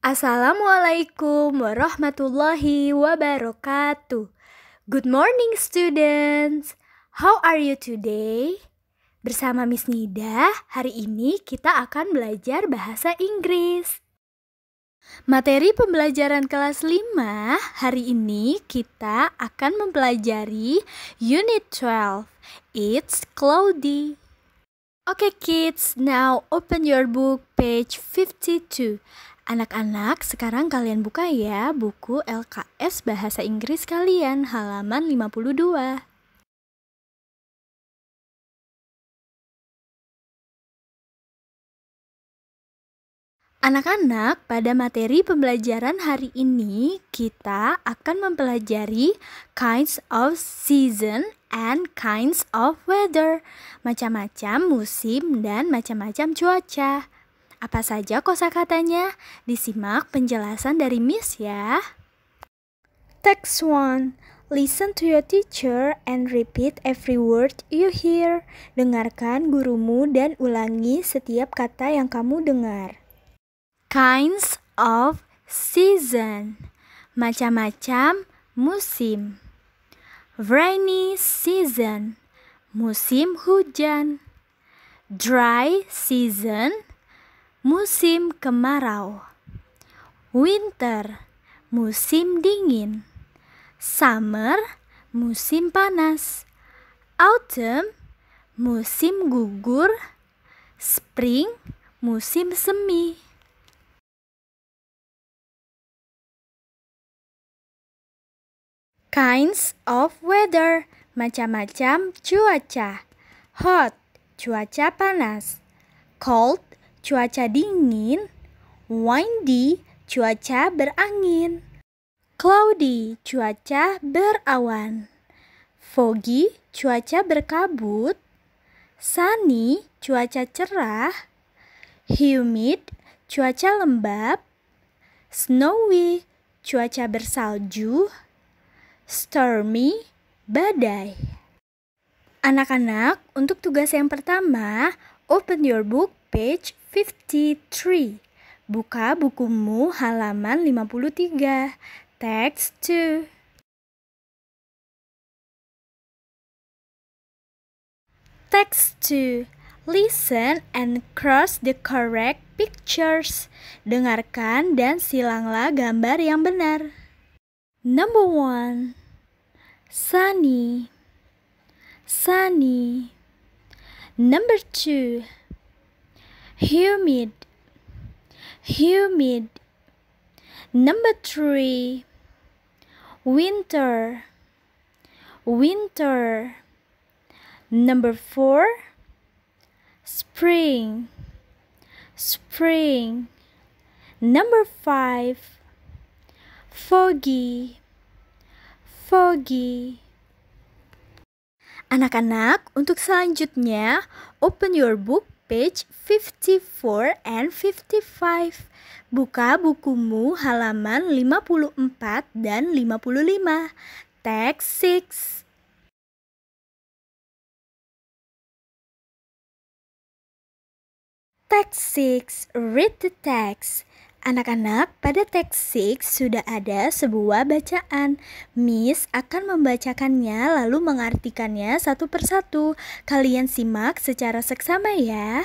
Assalamualaikum warahmatullahi wabarakatuh. Good morning students. How are you today? Bersama Miss Nida, hari ini kita akan belajar bahasa Inggris. Materi pembelajaran kelas 5 hari ini kita akan mempelajari unit 12. It's cloudy. Oke okay, kids, now open your book page 52. Anak-anak, sekarang kalian buka ya buku LKS Bahasa Inggris kalian halaman 52. Anak-anak, pada materi pembelajaran hari ini kita akan mempelajari kinds of season and kinds of weather, macam-macam musim dan macam-macam cuaca. Apa saja kosakatanya? Disimak penjelasan dari Miss ya. Text 1. Listen to your teacher and repeat every word you hear. Dengarkan gurumu dan ulangi setiap kata yang kamu dengar. Kinds of season. Macam-macam musim. Rainy season. Musim hujan. Dry season. Musim kemarau. Winter. Musim dingin. Summer. Musim panas. Autumn. Musim gugur. Spring. Musim semi. Kinds of weather, macam-macam cuaca. Hot, cuaca panas. Cold, cuaca dingin. Windy, cuaca berangin. Cloudy, cuaca berawan. Foggy, cuaca berkabut. Sunny, cuaca cerah. Humid, cuaca lembab. Snowy, cuaca bersalju. Stormy Badai. Anak-anak, untuk tugas yang pertama, open your book page 53. Buka bukumu halaman 53. Text 2. Text 2. Listen and cross the correct pictures. Dengarkan dan silanglah gambar yang benar. Number 1 sunny, sunny. Number two, humid, humid. Number three, winter, winter. Number four, spring, spring. Number five, foggy, Foggy. Anak-anak, untuk selanjutnya, open your book page 54 and 55. Buka bukumu halaman 54 dan 55. Text 6. Text 6. Read the text. Anak-anak, pada teks 6 sudah ada sebuah bacaan. Miss akan membacakannya lalu mengartikannya satu persatu. Kalian simak secara seksama ya.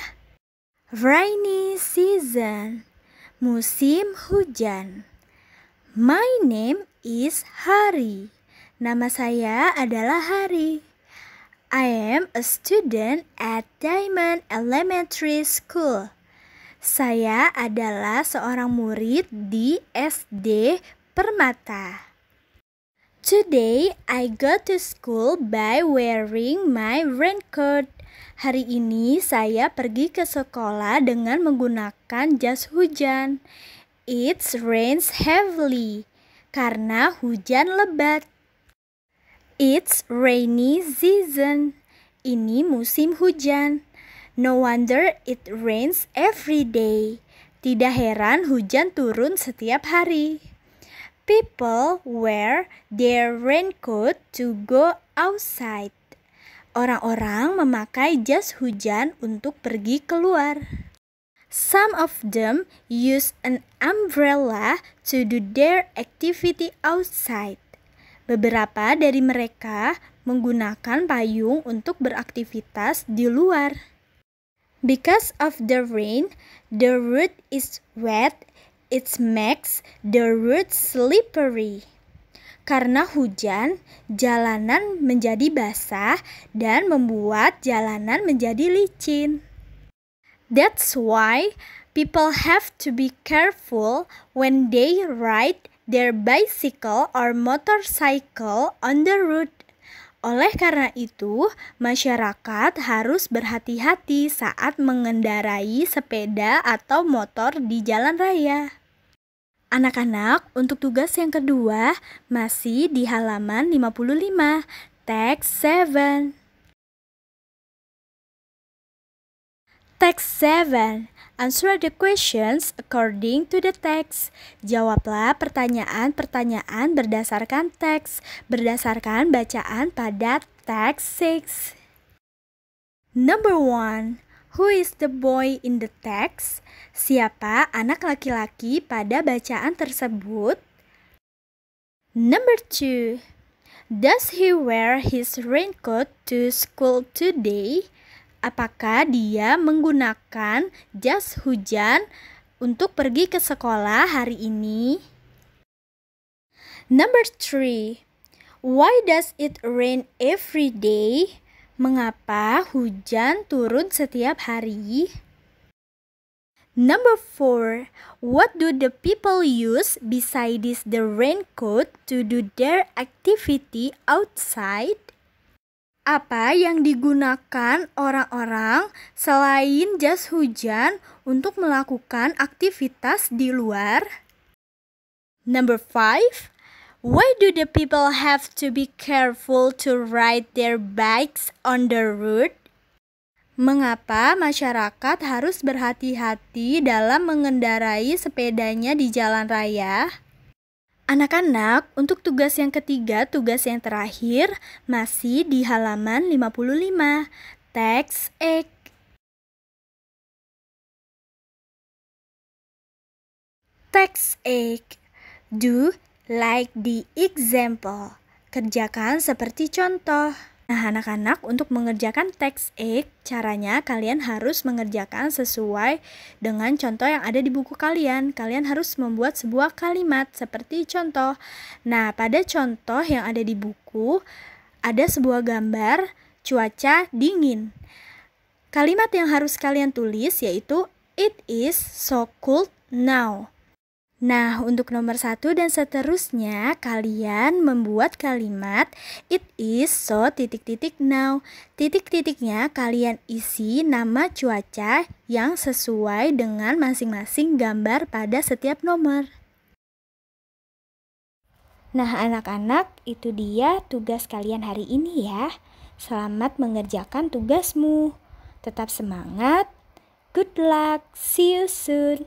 Rainy season, musim hujan. My name is Hari. Nama saya adalah Hari. I am a student at Diamond Elementary School. Saya adalah seorang murid di SD Permata. Today I go to school by wearing my raincoat. Hari ini saya pergi ke sekolah dengan menggunakan jas hujan. It rains heavily karena hujan lebat. It's rainy season. Ini musim hujan. No wonder it rains every day. Tidak heran hujan turun setiap hari. People wear their raincoat to go outside. Orang-orang memakai jas hujan untuk pergi keluar. Some of them use an umbrella to do their activity outside. Beberapa dari mereka menggunakan payung untuk beraktivitas di luar. Because of the rain, the road is wet. It makes the road slippery. Karena hujan, jalanan menjadi basah dan membuat jalanan menjadi licin. That's why people have to be careful when they ride their bicycle or motorcycle on the road. Oleh karena itu, masyarakat harus berhati-hati saat mengendarai sepeda atau motor di jalan raya. Anak-anak, untuk tugas yang kedua masih di halaman 55, teks 7. Text 7. Answer the questions according to the text. Jawablah pertanyaan-pertanyaan berdasarkan teks, berdasarkan bacaan pada text 6. Number 1. Who is the boy in the text? Siapa anak laki-laki pada bacaan tersebut? Number 2. Does he wear his raincoat to school today? apakah dia menggunakan jas hujan untuk pergi ke sekolah hari ini? Number three, why does it rain every day? Mengapa hujan turun setiap hari? Number four, what do the people use besides the raincoat to do their activity outside? apa yang digunakan orang-orang selain jas hujan untuk melakukan aktivitas di luar? Number five, why do the people have to be careful to ride their bikes on the road? Mengapa masyarakat harus berhati-hati dalam mengendarai sepedanya di jalan raya? Anak-anak, untuk tugas yang ketiga, tugas yang terakhir masih di halaman 55, teks X. Teks X. Do like the example. Kerjakan seperti contoh. Nah, anak-anak untuk mengerjakan teks X, e, caranya kalian harus mengerjakan sesuai dengan contoh yang ada di buku kalian. Kalian harus membuat sebuah kalimat seperti contoh. Nah, pada contoh yang ada di buku ada sebuah gambar cuaca dingin. Kalimat yang harus kalian tulis yaitu It is so cold now. Nah, untuk nomor satu dan seterusnya, kalian membuat kalimat it is so titik-titik now. Titik-titiknya kalian isi nama cuaca yang sesuai dengan masing-masing gambar pada setiap nomor. Nah, anak-anak, itu dia tugas kalian hari ini ya. Selamat mengerjakan tugasmu. Tetap semangat. Good luck. See you soon.